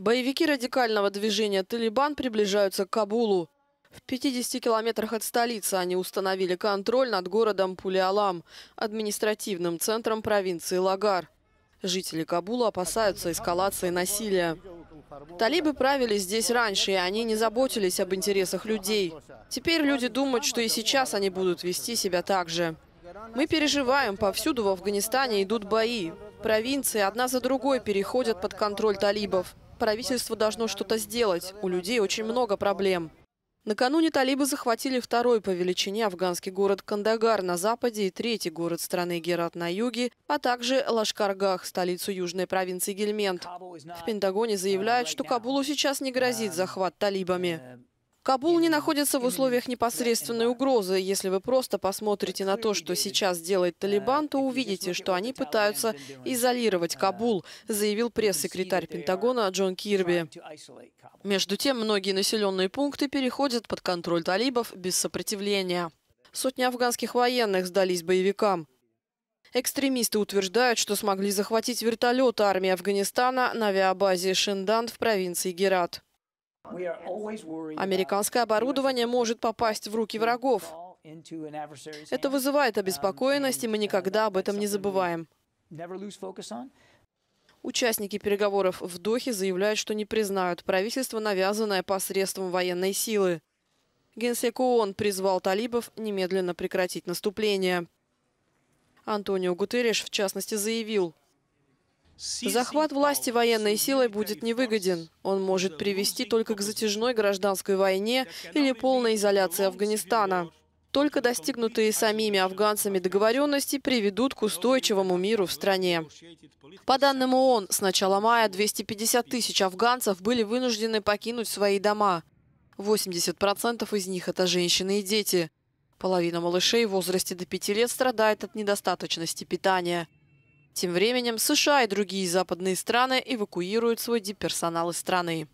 Боевики радикального движения «Талибан» приближаются к Кабулу. В 50 километрах от столицы они установили контроль над городом Пулиалам, административным центром провинции Лагар. Жители Кабула опасаются эскалации насилия. Талибы правили здесь раньше, и они не заботились об интересах людей. Теперь люди думают, что и сейчас они будут вести себя так же. Мы переживаем, повсюду в Афганистане идут бои. Провинции одна за другой переходят под контроль талибов. Правительство должно что-то сделать. У людей очень много проблем. Накануне талибы захватили второй по величине афганский город Кандагар на западе и третий город страны Герат на юге, а также Лашкаргах, столицу южной провинции Гельмент. В Пентагоне заявляют, что Кабулу сейчас не грозит захват талибами. Кабул не находится в условиях непосредственной угрозы. Если вы просто посмотрите на то, что сейчас делает Талибан, то увидите, что они пытаются изолировать Кабул, заявил пресс-секретарь Пентагона Джон Кирби. Между тем, многие населенные пункты переходят под контроль талибов без сопротивления. Сотни афганских военных сдались боевикам. Экстремисты утверждают, что смогли захватить вертолет армии Афганистана на авиабазе Шиндан в провинции Герат. Американское оборудование может попасть в руки врагов. Это вызывает обеспокоенность, и мы никогда об этом не забываем. Участники переговоров в Дохе заявляют, что не признают правительство, навязанное посредством военной силы. Генсек ООН призвал талибов немедленно прекратить наступление. Антонио Гутерреш, в частности, заявил, Захват власти военной силой будет невыгоден. Он может привести только к затяжной гражданской войне или полной изоляции Афганистана. Только достигнутые самими афганцами договоренности приведут к устойчивому миру в стране. По данным ООН, с начала мая 250 тысяч афганцев были вынуждены покинуть свои дома. 80% из них – это женщины и дети. Половина малышей в возрасте до 5 лет страдает от недостаточности питания. Тем временем США и другие западные страны эвакуируют свой дипперсонал из страны.